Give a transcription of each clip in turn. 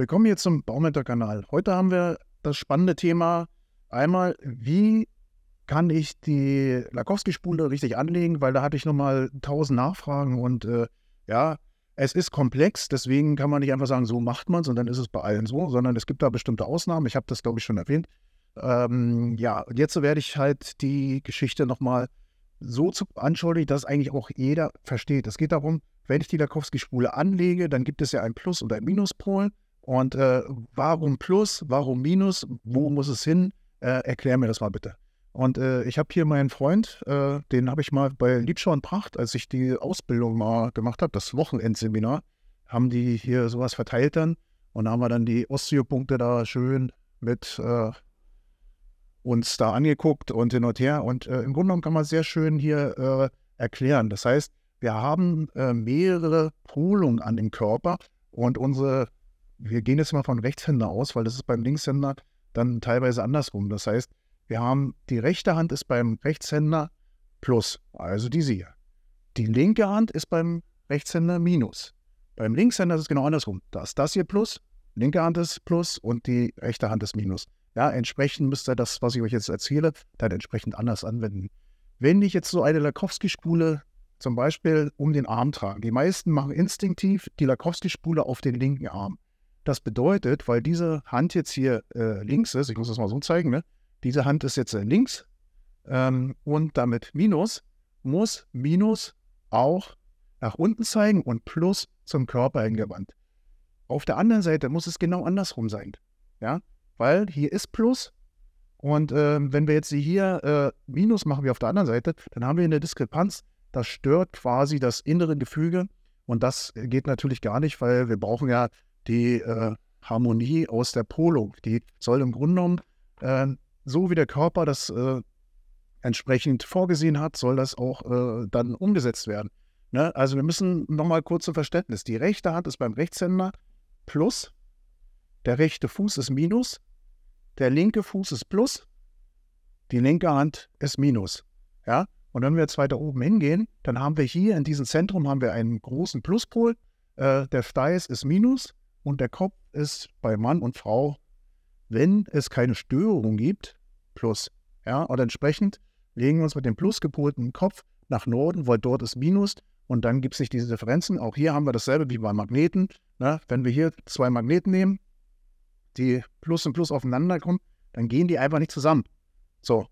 Willkommen hier zum Baumeter-Kanal. Heute haben wir das spannende Thema einmal, wie kann ich die Lakowski-Spule richtig anlegen, weil da hatte ich nochmal 1000 Nachfragen und äh, ja, es ist komplex, deswegen kann man nicht einfach sagen, so macht man es und dann ist es bei allen so, sondern es gibt da bestimmte Ausnahmen. Ich habe das, glaube ich, schon erwähnt. Ähm, ja, und jetzt werde ich halt die Geschichte nochmal so zu anschaulichen, dass eigentlich auch jeder versteht. Es geht darum, wenn ich die Lakowski-Spule anlege, dann gibt es ja ein Plus- und ein Minuspol. Und äh, warum Plus, warum Minus, wo mhm. muss es hin? Äh, erklär mir das mal bitte. Und äh, ich habe hier meinen Freund, äh, den habe ich mal bei Liebschau und Pracht, als ich die Ausbildung mal gemacht habe, das Wochenendseminar, haben die hier sowas verteilt dann. Und haben wir dann die Osteopunkte da schön mit äh, uns da angeguckt und hin und her. Und äh, im Grunde genommen kann man sehr schön hier äh, erklären. Das heißt, wir haben mehrere Polungen an dem Körper und unsere wir gehen jetzt mal von Rechtshänder aus, weil das ist beim Linkshänder dann teilweise andersrum. Das heißt, wir haben die rechte Hand ist beim Rechtshänder plus, also diese hier. Die linke Hand ist beim Rechtshänder minus. Beim Linkshänder ist es genau andersrum. Da ist das hier plus, linke Hand ist plus und die rechte Hand ist minus. Ja, entsprechend müsst ihr das, was ich euch jetzt erzähle, dann entsprechend anders anwenden. Wenn ich jetzt so eine Lakowski-Spule zum Beispiel um den Arm trage, die meisten machen instinktiv die Lakowski-Spule auf den linken Arm. Das bedeutet, weil diese Hand jetzt hier äh, links ist, ich muss das mal so zeigen, ne? diese Hand ist jetzt äh, links ähm, und damit Minus, muss Minus auch nach unten zeigen und Plus zum Körper hingewandt. Auf der anderen Seite muss es genau andersrum sein. Ja, weil hier ist Plus und äh, wenn wir jetzt hier äh, Minus machen wie auf der anderen Seite, dann haben wir eine Diskrepanz. Das stört quasi das innere Gefüge und das äh, geht natürlich gar nicht, weil wir brauchen ja die äh, Harmonie aus der Polung. Die soll im Grunde genommen, äh, so wie der Körper das äh, entsprechend vorgesehen hat, soll das auch äh, dann umgesetzt werden. Ne? Also wir müssen nochmal kurz zum Verständnis. Die rechte Hand ist beim Rechtshänder plus, der rechte Fuß ist minus, der linke Fuß ist plus, die linke Hand ist minus. Ja? Und wenn wir jetzt weiter oben hingehen, dann haben wir hier in diesem Zentrum haben wir einen großen Pluspol. Äh, der Steiß ist Minus und der Kopf ist bei Mann und Frau, wenn es keine Störung gibt, Plus. Ja, und entsprechend legen wir uns mit dem plus gepolten Kopf nach Norden, weil dort ist Minus und dann gibt es nicht diese Differenzen. Auch hier haben wir dasselbe wie bei Magneten. Ne? Wenn wir hier zwei Magneten nehmen, die Plus und Plus aufeinander kommen, dann gehen die einfach nicht zusammen. So.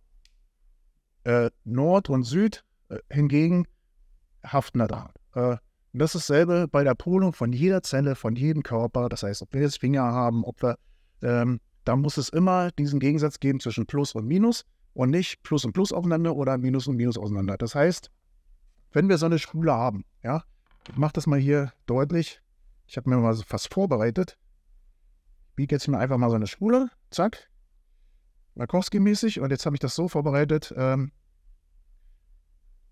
Äh, Nord und Süd äh, hingegen haften da dran. Äh, und das ist dasselbe bei der Polung von jeder Zelle, von jedem Körper. Das heißt, ob wir jetzt Finger haben, ob wir, ähm, da muss es immer diesen Gegensatz geben zwischen Plus und Minus und nicht Plus und Plus aufeinander oder Minus und Minus auseinander. Das heißt, wenn wir so eine Spule haben, ja, ich mache das mal hier deutlich. Ich habe mir mal so fast vorbereitet. biege jetzt mir einfach mal so eine Spule, zack, Markowski-mäßig. Und jetzt habe ich das so vorbereitet. Ähm,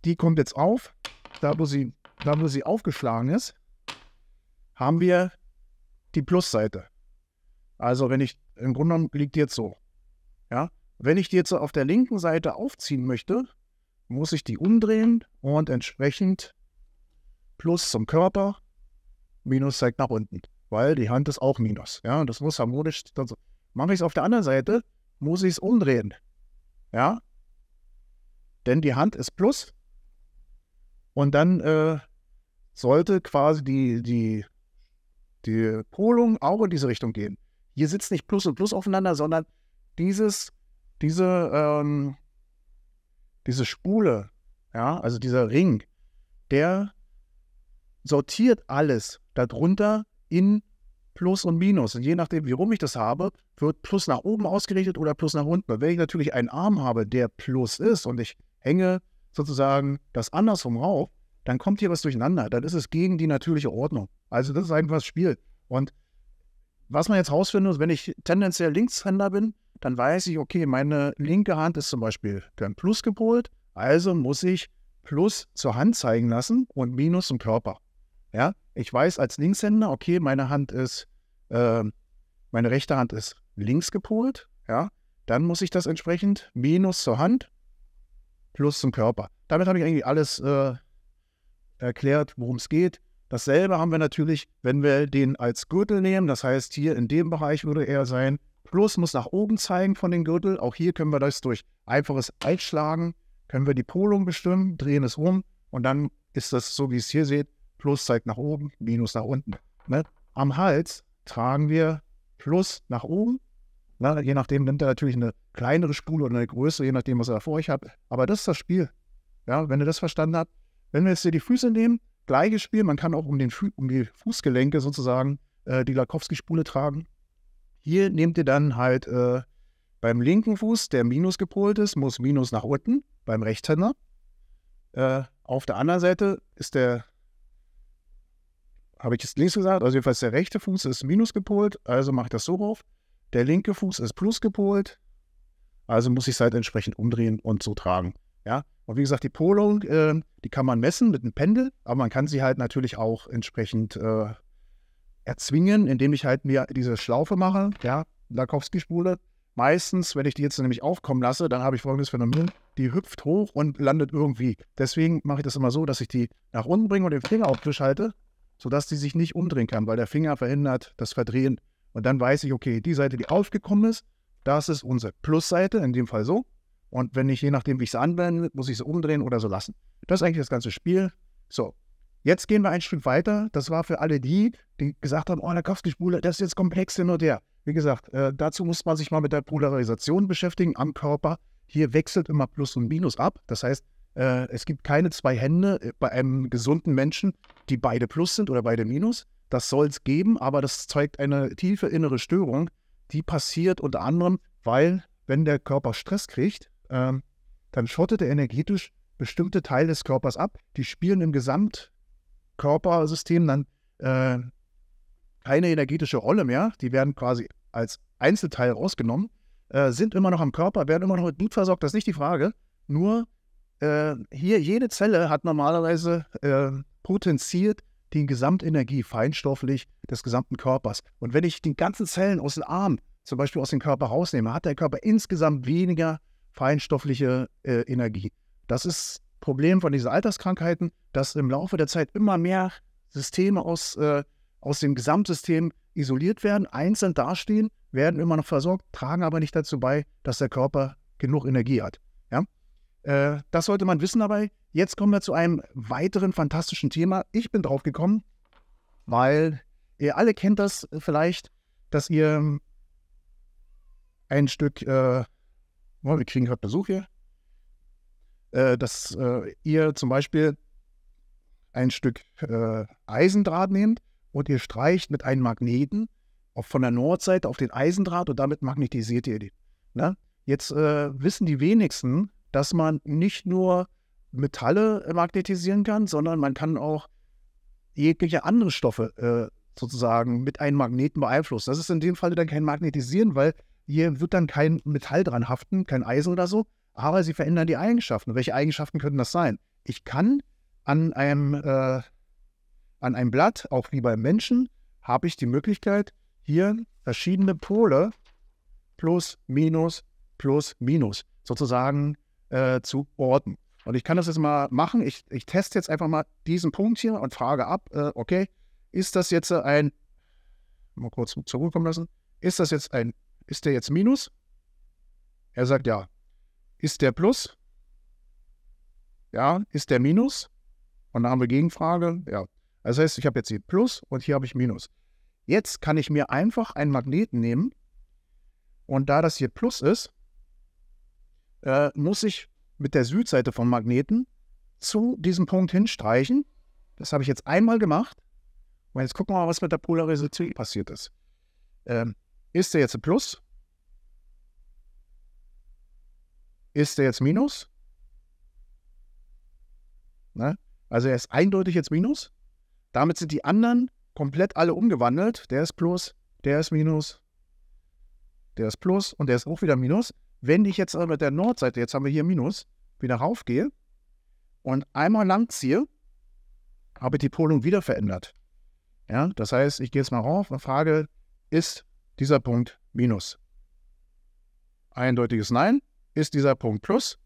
die kommt jetzt auf, da wo sie da wo sie aufgeschlagen ist, haben wir die Plusseite. Also wenn ich, im Grunde genommen liegt die jetzt so. Ja? Wenn ich die jetzt auf der linken Seite aufziehen möchte, muss ich die umdrehen und entsprechend Plus zum Körper, Minus zeigt nach unten, weil die Hand ist auch Minus. Ja, das muss harmonisch. Dann so. mache ich es auf der anderen Seite, muss ich es umdrehen. Ja, denn die Hand ist Plus und dann äh, sollte quasi die, die, die Polung auch in diese Richtung gehen. Hier sitzt nicht Plus und Plus aufeinander, sondern dieses, diese, ähm, diese Spule, ja, also dieser Ring, der sortiert alles darunter in Plus und Minus. Und je nachdem, wie rum ich das habe, wird Plus nach oben ausgerichtet oder Plus nach unten. Wenn ich natürlich einen Arm habe, der Plus ist und ich hänge sozusagen das andersrum rauf, dann kommt hier was durcheinander. Dann ist es gegen die natürliche Ordnung. Also das ist einfach das Spiel. Und was man jetzt rausfinden muss, wenn ich tendenziell Linkshänder bin, dann weiß ich, okay, meine linke Hand ist zum Beispiel gern Plus gepolt, also muss ich Plus zur Hand zeigen lassen und Minus zum Körper. Ja, ich weiß als Linkshänder, okay, meine Hand ist, äh, meine rechte Hand ist links gepolt, ja, dann muss ich das entsprechend Minus zur Hand plus zum Körper. Damit habe ich eigentlich alles äh, erklärt, worum es geht. Dasselbe haben wir natürlich, wenn wir den als Gürtel nehmen. Das heißt, hier in dem Bereich würde er sein. Plus muss nach oben zeigen von dem Gürtel. Auch hier können wir das durch einfaches Einschlagen, können wir die Polung bestimmen, drehen es um und dann ist das so, wie ihr es hier seht. Plus zeigt nach oben, Minus nach unten. Ne? Am Hals tragen wir Plus nach oben na, ne, je nachdem nimmt er natürlich eine kleinere Spule oder eine größere, je nachdem, was er vor euch hat. Aber das ist das Spiel. Ja, wenn ihr das verstanden habt, wenn wir jetzt hier die Füße nehmen, gleiches Spiel, man kann auch um, den Fü um die Fußgelenke sozusagen äh, die Lakowski-Spule tragen. Hier nehmt ihr dann halt äh, beim linken Fuß, der minus gepolt ist, muss minus nach unten, beim Rechtshänder. Äh, auf der anderen Seite ist der, habe ich jetzt links gesagt, also jedenfalls der rechte Fuß ist minus gepolt, also mache ich das so rauf. Der linke Fuß ist plus gepolt, also muss ich es halt entsprechend umdrehen und so tragen. Ja, und wie gesagt, die Polung, äh, die kann man messen mit einem Pendel, aber man kann sie halt natürlich auch entsprechend äh, erzwingen, indem ich halt mir diese Schlaufe mache, ja, Lakowski-Spule. Meistens, wenn ich die jetzt nämlich aufkommen lasse, dann habe ich folgendes Phänomen, die hüpft hoch und landet irgendwie. Deswegen mache ich das immer so, dass ich die nach unten bringe und den Finger auf den Tisch halte, sodass die sich nicht umdrehen kann, weil der Finger verhindert das Verdrehen und dann weiß ich, okay, die Seite, die aufgekommen ist, das ist unsere Plusseite, in dem Fall so. Und wenn ich, je nachdem, wie ich sie anwende, muss ich sie umdrehen oder so lassen. Das ist eigentlich das ganze Spiel. So, jetzt gehen wir ein Stück weiter. Das war für alle die, die gesagt haben, oh, der kafka das ist jetzt komplex hin und her. Wie gesagt, äh, dazu muss man sich mal mit der Polarisation beschäftigen am Körper. Hier wechselt immer Plus und Minus ab. Das heißt, äh, es gibt keine zwei Hände äh, bei einem gesunden Menschen, die beide Plus sind oder beide Minus. Das soll es geben, aber das zeigt eine tiefe innere Störung, die passiert unter anderem, weil wenn der Körper Stress kriegt, ähm, dann schottet er energetisch bestimmte Teile des Körpers ab. Die spielen im Gesamtkörpersystem dann äh, keine energetische Rolle mehr. Die werden quasi als Einzelteil rausgenommen, äh, sind immer noch am Körper, werden immer noch mit Blut versorgt, das ist nicht die Frage. Nur äh, hier, jede Zelle hat normalerweise äh, potenziert die Gesamtenergie feinstofflich des gesamten Körpers. Und wenn ich die ganzen Zellen aus dem Arm zum Beispiel aus dem Körper rausnehme, hat der Körper insgesamt weniger feinstoffliche äh, Energie. Das ist Problem von diesen Alterskrankheiten, dass im Laufe der Zeit immer mehr Systeme aus, äh, aus dem Gesamtsystem isoliert werden, einzeln dastehen, werden immer noch versorgt, tragen aber nicht dazu bei, dass der Körper genug Energie hat. Ja? Äh, das sollte man wissen dabei. Jetzt kommen wir zu einem weiteren fantastischen Thema. Ich bin drauf gekommen, weil ihr alle kennt das äh, vielleicht, dass ihr ähm, ein Stück, äh, oh, wir kriegen gerade Besuch hier, äh, dass äh, ihr zum Beispiel ein Stück äh, Eisendraht nehmt und ihr streicht mit einem Magneten auf, von der Nordseite auf den Eisendraht und damit magnetisiert ihr den. Ne? Jetzt äh, wissen die wenigsten, dass man nicht nur Metalle äh, magnetisieren kann, sondern man kann auch jegliche andere Stoffe äh, sozusagen mit einem Magneten beeinflussen. Das ist in dem Fall dann kein Magnetisieren, weil hier wird dann kein Metall dran haften, kein Eisen oder so, aber sie verändern die Eigenschaften. welche Eigenschaften können das sein? Ich kann an einem, äh, an einem Blatt, auch wie beim Menschen, habe ich die Möglichkeit, hier verschiedene Pole plus, minus, plus, minus sozusagen äh, zu orten. Und ich kann das jetzt mal machen. Ich, ich teste jetzt einfach mal diesen Punkt hier und frage ab, äh, okay, ist das jetzt ein, mal kurz zur Ruhe kommen lassen, ist das jetzt ein, ist der jetzt Minus? Er sagt ja. Ist der Plus? Ja. Ist der Minus? Und dann haben wir Gegenfrage, ja. Das heißt, ich habe jetzt hier Plus und hier habe ich Minus. Jetzt kann ich mir einfach einen Magneten nehmen und da das hier Plus ist, äh, muss ich mit der Südseite vom Magneten zu diesem Punkt hinstreichen. Das habe ich jetzt einmal gemacht. Und jetzt gucken wir mal, was mit der Polarisation passiert ist. Ähm, ist der jetzt ein Plus? Ist der jetzt Minus? Ne? Also er ist eindeutig jetzt Minus. Damit sind die anderen komplett alle umgewandelt. Der ist Plus, der ist Minus, der ist Plus und der ist auch wieder Minus. Wenn ich jetzt mit der Nordseite, jetzt haben wir hier Minus, wieder raufgehe und einmal lang ziehe, habe ich die Polung wieder verändert. Ja, das heißt, ich gehe jetzt mal rauf und frage, ist dieser Punkt Minus? Eindeutiges Nein. Ist dieser Punkt Plus?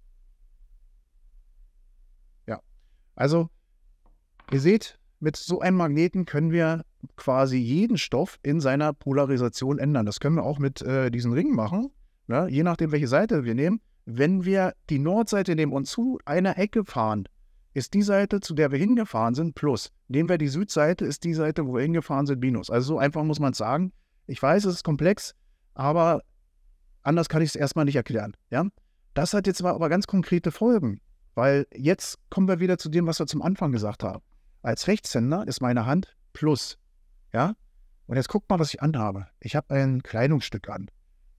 Ja, also ihr seht, mit so einem Magneten können wir quasi jeden Stoff in seiner Polarisation ändern. Das können wir auch mit äh, diesen Ringen machen ja, ne? je nachdem, welche Seite wir nehmen, wenn wir die Nordseite nehmen und zu einer Ecke fahren, ist die Seite, zu der wir hingefahren sind, plus. Nehmen wir die Südseite, ist die Seite, wo wir hingefahren sind, minus. Also so einfach muss man es sagen. Ich weiß, es ist komplex, aber anders kann ich es erstmal nicht erklären. Ja? Das hat jetzt aber ganz konkrete Folgen, weil jetzt kommen wir wieder zu dem, was wir zum Anfang gesagt haben. Als Rechtshänder ist meine Hand plus. Ja? Und jetzt guckt mal, was ich anhabe. Ich habe ein Kleidungsstück an.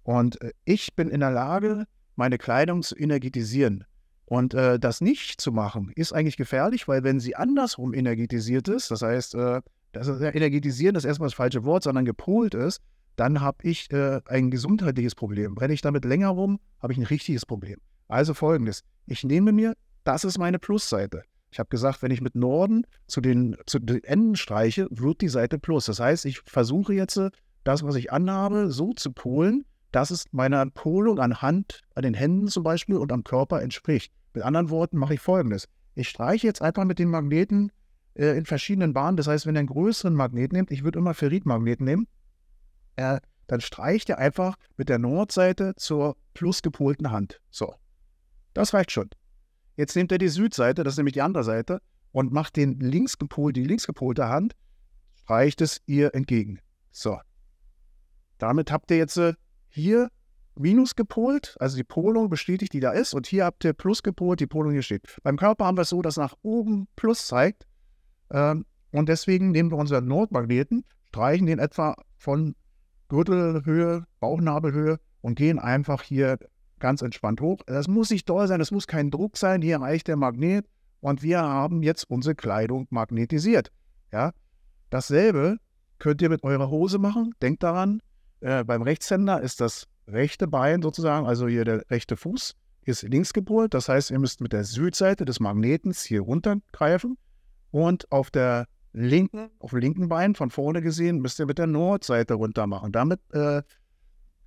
Und äh, ich bin in der Lage, meine Kleidung zu energetisieren. Und äh, das nicht zu machen, ist eigentlich gefährlich, weil wenn sie andersrum energetisiert ist, das heißt, äh, das ist, energetisieren ist erstmal das falsche Wort, sondern gepolt ist, dann habe ich äh, ein gesundheitliches Problem. Brenne ich damit länger rum, habe ich ein richtiges Problem. Also folgendes, ich nehme mir, das ist meine Plusseite. Ich habe gesagt, wenn ich mit Norden zu den, zu den Enden streiche, wird die Seite Plus. Das heißt, ich versuche jetzt, äh, das, was ich anhabe, so zu polen, dass es meiner Polung an Hand, an den Händen zum Beispiel und am Körper entspricht. Mit anderen Worten mache ich folgendes. Ich streiche jetzt einfach mit den Magneten äh, in verschiedenen Bahnen. Das heißt, wenn ihr einen größeren Magnet nehmt, ich würde immer Ferritmagneten nehmen, äh, dann streicht ihr einfach mit der Nordseite zur plusgepolten Hand. So. Das reicht schon. Jetzt nehmt ihr die Südseite, das ist nämlich die andere Seite, und macht den links die links gepolte Hand, streicht es ihr entgegen. So. Damit habt ihr jetzt äh, hier minus gepolt, also die Polung bestätigt, die da ist, und hier habt ihr plus gepolt, die Polung hier steht. Beim Körper haben wir es so, dass nach oben plus zeigt. Ähm, und deswegen nehmen wir unseren Nordmagneten, streichen den etwa von Gürtelhöhe, Bauchnabelhöhe und gehen einfach hier ganz entspannt hoch. Das muss nicht doll sein, das muss kein Druck sein. Hier reicht der Magnet und wir haben jetzt unsere Kleidung magnetisiert. Ja? Dasselbe könnt ihr mit eurer Hose machen. Denkt daran, äh, beim Rechtshänder ist das rechte Bein sozusagen, also hier der rechte Fuß, ist links gepolt. Das heißt, ihr müsst mit der Südseite des Magnetens hier runtergreifen und auf der linken, auf dem linken Bein von vorne gesehen, müsst ihr mit der Nordseite runter machen. Damit äh,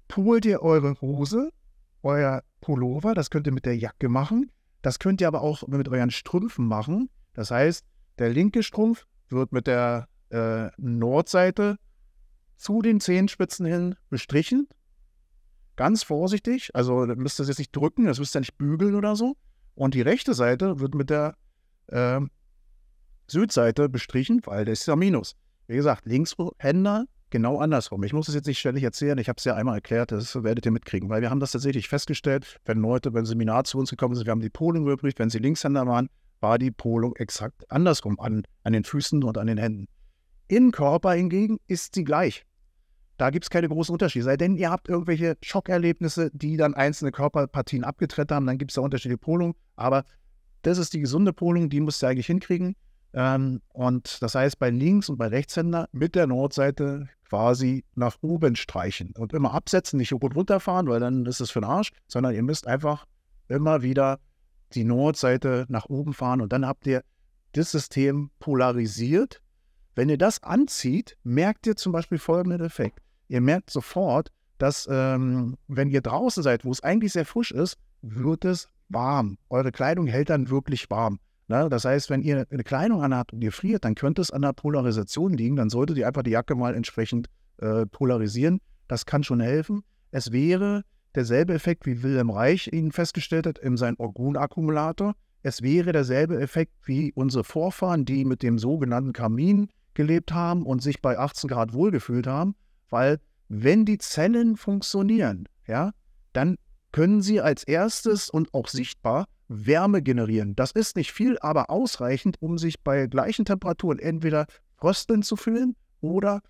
poolt ihr eure Hose, euer Pullover, das könnt ihr mit der Jacke machen. Das könnt ihr aber auch mit euren Strümpfen machen. Das heißt, der linke Strumpf wird mit der äh, Nordseite zu den Zehenspitzen hin bestrichen. Ganz vorsichtig, also müsst ihr jetzt nicht drücken, das müsst ihr nicht bügeln oder so. Und die rechte Seite wird mit der äh, Südseite bestrichen, weil das ist ja Minus. Wie gesagt, Linkshänder genau andersrum. Ich muss es jetzt nicht ständig erzählen, ich habe es ja einmal erklärt, das werdet ihr mitkriegen, weil wir haben das tatsächlich festgestellt, wenn Leute beim Seminar zu uns gekommen sind, wir haben die Polung überprüft, wenn sie Linkshänder waren, war die Polung exakt andersrum an, an den Füßen und an den Händen. Im Körper hingegen ist sie gleich. Da gibt es keine großen Unterschiede. Sei denn, ihr habt irgendwelche Schockerlebnisse, die dann einzelne Körperpartien abgetrennt haben, dann gibt es da unterschiedliche Polungen. Aber das ist die gesunde Polung, die musst du eigentlich hinkriegen. Ähm, und das heißt, bei Links- und bei Rechtshänder mit der Nordseite quasi nach oben streichen und immer absetzen, nicht hoch und runterfahren, weil dann ist es für den Arsch, sondern ihr müsst einfach immer wieder die Nordseite nach oben fahren und dann habt ihr das System polarisiert wenn ihr das anzieht, merkt ihr zum Beispiel folgenden Effekt. Ihr merkt sofort, dass ähm, wenn ihr draußen seid, wo es eigentlich sehr frisch ist, wird es warm. Eure Kleidung hält dann wirklich warm. Na, ne? das heißt, wenn ihr eine Kleidung anhabt und ihr friert, dann könnte es an der Polarisation liegen. Dann solltet ihr einfach die Jacke mal entsprechend äh, polarisieren. Das kann schon helfen. Es wäre derselbe Effekt, wie Wilhelm Reich ihn festgestellt hat, in seinem Orgun-Akkumulator. Es wäre derselbe Effekt wie unsere Vorfahren, die mit dem sogenannten Kamin gelebt haben und sich bei 18 Grad wohlgefühlt haben, weil wenn die Zellen funktionieren, ja, dann können sie als erstes und auch sichtbar Wärme generieren. Das ist nicht viel, aber ausreichend, um sich bei gleichen Temperaturen entweder fröstelnd zu fühlen oder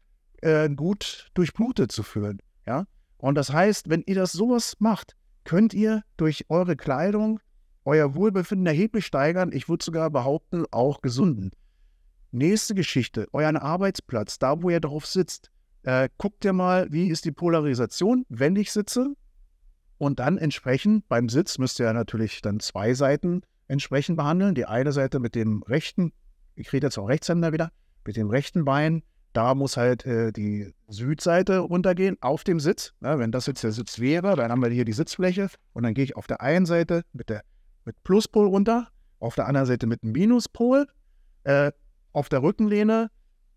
äh, gut durchblutet zu fühlen. Ja? Und das heißt, wenn ihr das sowas macht, könnt ihr durch eure Kleidung euer Wohlbefinden erheblich steigern. Ich würde sogar behaupten, auch gesunden. Nächste Geschichte, euren Arbeitsplatz, da wo ihr drauf sitzt. Äh, guckt ihr mal, wie ist die Polarisation, wenn ich sitze. Und dann entsprechend beim Sitz müsst ihr natürlich dann zwei Seiten entsprechend behandeln. Die eine Seite mit dem rechten, ich rede jetzt auch Rechtshänder wieder, mit dem rechten Bein. Da muss halt äh, die Südseite runtergehen auf dem Sitz. Na, ne, wenn das jetzt der Sitz wäre, dann haben wir hier die Sitzfläche. Und dann gehe ich auf der einen Seite mit, der, mit Pluspol runter, auf der anderen Seite mit dem Minuspol. Äh, auf der Rückenlehne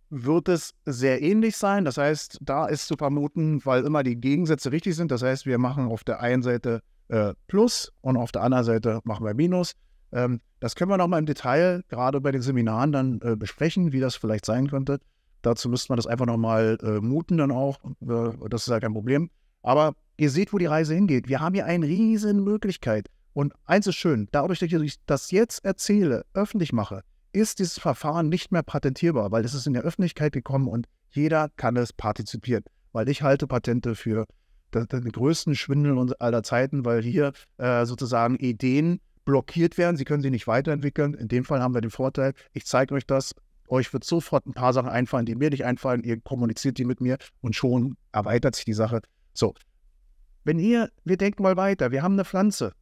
wird es sehr ähnlich sein. Das heißt, da ist zu vermuten, weil immer die Gegensätze richtig sind. Das heißt, wir machen auf der einen Seite äh, Plus und auf der anderen Seite machen wir Minus. Ähm, das können wir nochmal im Detail, gerade bei den Seminaren, dann äh, besprechen, wie das vielleicht sein könnte. Dazu müsste man das einfach nochmal äh, muten dann auch. Äh, das ist ja halt kein Problem. Aber ihr seht, wo die Reise hingeht. Wir haben hier eine riesen Möglichkeit. Und eins ist schön, dadurch, dass ich das jetzt erzähle, öffentlich mache, ist dieses Verfahren nicht mehr patentierbar, weil es ist in der Öffentlichkeit gekommen und jeder kann es partizipieren. Weil ich halte Patente für den größten Schwindel aller Zeiten, weil hier äh, sozusagen Ideen blockiert werden, sie können sie nicht weiterentwickeln. In dem Fall haben wir den Vorteil, ich zeige euch das, euch wird sofort ein paar Sachen einfallen, die mir nicht einfallen, ihr kommuniziert die mit mir und schon erweitert sich die Sache. So, wenn ihr, wir denken mal weiter, wir haben eine Pflanze.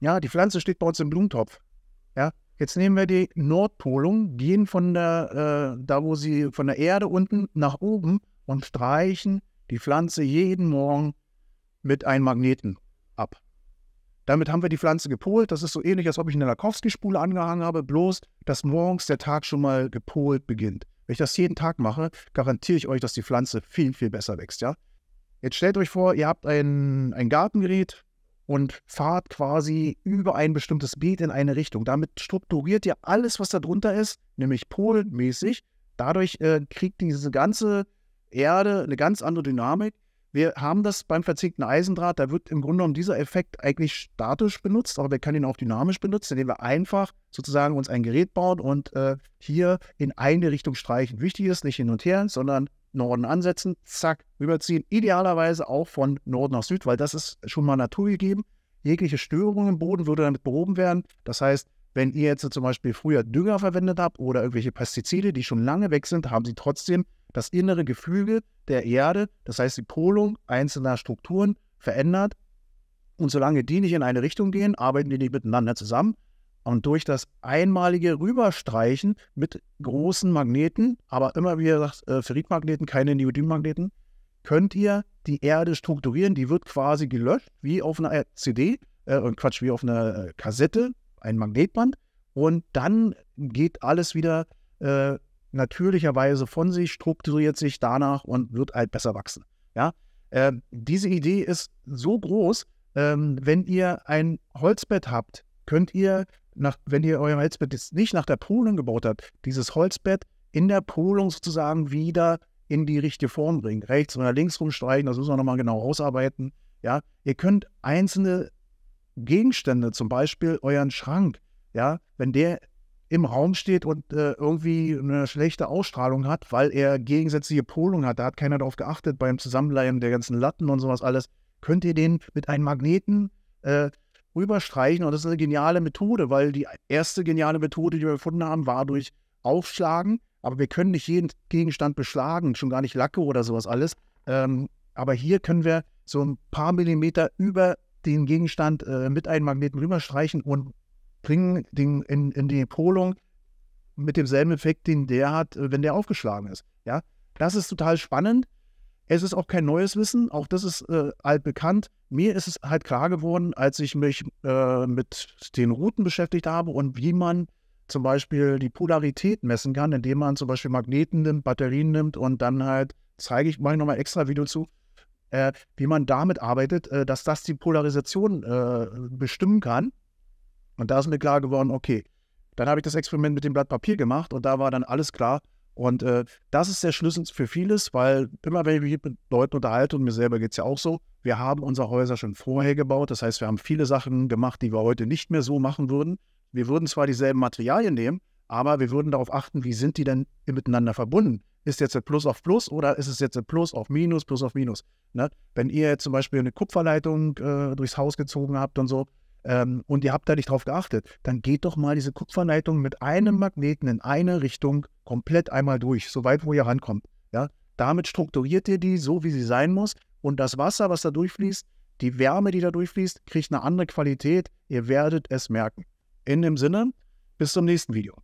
Ja, die Pflanze steht bei uns im Blumentopf. Ja, Jetzt nehmen wir die Nordpolung, gehen von der, äh, da wo sie von der Erde unten nach oben und streichen die Pflanze jeden Morgen mit einem Magneten ab. Damit haben wir die Pflanze gepolt. Das ist so ähnlich, als ob ich eine Lakowski-Spule angehangen habe, bloß dass morgens der Tag schon mal gepolt beginnt. Wenn ich das jeden Tag mache, garantiere ich euch, dass die Pflanze viel, viel besser wächst, ja? Jetzt stellt euch vor, ihr habt ein, ein Gartengerät, und fahrt quasi über ein bestimmtes Beet in eine Richtung. Damit strukturiert ihr alles, was da drunter ist, nämlich polmäßig. Dadurch äh, kriegt diese ganze Erde eine ganz andere Dynamik. Wir haben das beim verzinkten Eisendraht, da wird im Grunde genommen dieser Effekt eigentlich statisch benutzt, aber wir können ihn auch dynamisch benutzen, indem wir einfach sozusagen uns ein Gerät bauen und äh, hier in eine Richtung streichen. Wichtig ist nicht hin und her, sondern Norden ansetzen, zack, rüberziehen. Idealerweise auch von Norden nach Süd, weil das ist schon mal naturgegeben. Jegliche Störung im Boden würde damit behoben werden. Das heißt, wenn ihr jetzt zum Beispiel früher Dünger verwendet habt oder irgendwelche Pestizide, die schon lange weg sind, haben sie trotzdem das innere Gefüge der Erde, das heißt die Polung einzelner Strukturen verändert. Und solange die nicht in eine Richtung gehen, arbeiten die nicht miteinander zusammen. Und durch das einmalige Rüberstreichen mit großen Magneten, aber immer wie gesagt, äh, Ferritmagneten, keine Neodym-Magneten, könnt ihr die Erde strukturieren. Die wird quasi gelöscht, wie auf einer CD, äh, äh Quatsch, wie auf einer äh, Kassette, ein Magnetband. Und dann geht alles wieder äh, natürlicherweise von sich, strukturiert sich danach und wird halt besser wachsen. Ja? Äh, diese Idee ist so groß, ähm, wenn ihr ein Holzbett habt, könnt ihr nach, wenn ihr euer Holzbett jetzt nicht nach der Polung gebaut habt, dieses Holzbett in der Polung sozusagen wieder in die richtige Form bringen. Rechts oder links rumstreichen, das müssen wir nochmal genau ausarbeiten. Ja, ihr könnt einzelne Gegenstände, zum Beispiel euren Schrank, ja, wenn der im Raum steht und äh, irgendwie eine schlechte Ausstrahlung hat, weil er gegensätzliche Polung hat, da hat keiner darauf geachtet beim Zusammenleihen der ganzen Latten und sowas alles, könnt ihr den mit einem Magneten äh, rüberstreichen. Und das ist eine geniale Methode, weil die erste geniale Methode, die wir gefunden haben, war durch Aufschlagen. Aber wir können nicht jeden Gegenstand beschlagen, schon gar nicht Lacke oder sowas alles. Ähm, aber hier können wir so ein paar Millimeter über den Gegenstand äh, mit einem Magneten rüberstreichen und bringen den in, in die Polung mit demselben Effekt, den der hat, äh, wenn der aufgeschlagen ist. Ja, das ist total spannend. Es ist auch kein neues Wissen, auch das ist äh, altbekannt. Mir ist es halt klar geworden, als ich mich äh, mit den Routen beschäftigt habe und wie man zum Beispiel die Polarität messen kann, indem man zum Beispiel Magneten nimmt, Batterien nimmt und dann halt, zeige ich, mache ich nochmal extra Video zu, äh, wie man damit arbeitet, äh, dass das die Polarisation äh, bestimmen kann. Und da ist mir klar geworden, okay, dann habe ich das Experiment mit dem Blatt Papier gemacht und da war dann alles klar, und äh, das ist der Schlüssel für vieles, weil immer wenn ich mich mit Leuten unterhalte, und mir selber geht es ja auch so, wir haben unsere Häuser schon vorher gebaut. Das heißt, wir haben viele Sachen gemacht, die wir heute nicht mehr so machen würden. Wir würden zwar dieselben Materialien nehmen, aber wir würden darauf achten, wie sind die denn miteinander verbunden? Ist jetzt ein Plus auf Plus oder ist es jetzt ein Plus auf Minus, Plus auf Minus? Ne? Wenn ihr jetzt zum Beispiel eine Kupferleitung äh, durchs Haus gezogen habt und so, ähm, und ihr habt da nicht drauf geachtet, dann geht doch mal diese Kupferleitung mit einem mhm. Magneten in eine Richtung komplett einmal durch, so weit, wo ihr rankommt. Ja? Damit strukturiert ihr die so, wie sie sein muss. Und das Wasser, was da durchfließt, die Wärme, die da durchfließt, kriegt eine andere Qualität. Ihr werdet es merken. In dem Sinne, bis zum nächsten Video.